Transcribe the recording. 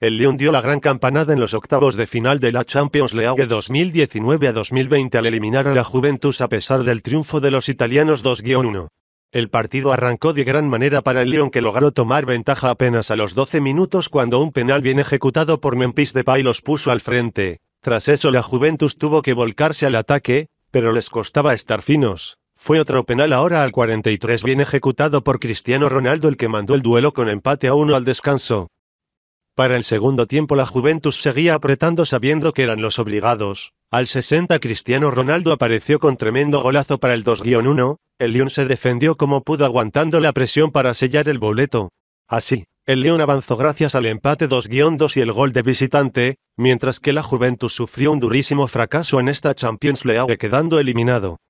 El Lyon dio la gran campanada en los octavos de final de la Champions League 2019 a 2020 al eliminar a la Juventus a pesar del triunfo de los italianos 2-1. El partido arrancó de gran manera para el Lyon que logró tomar ventaja apenas a los 12 minutos cuando un penal bien ejecutado por Memphis Depay los puso al frente. Tras eso la Juventus tuvo que volcarse al ataque, pero les costaba estar finos. Fue otro penal ahora al 43 bien ejecutado por Cristiano Ronaldo el que mandó el duelo con empate a uno al descanso. Para el segundo tiempo la Juventus seguía apretando sabiendo que eran los obligados. Al 60 Cristiano Ronaldo apareció con tremendo golazo para el 2-1, el Lyon se defendió como pudo aguantando la presión para sellar el boleto. Así, el Lyon avanzó gracias al empate 2-2 y el gol de visitante, mientras que la Juventus sufrió un durísimo fracaso en esta Champions League quedando eliminado.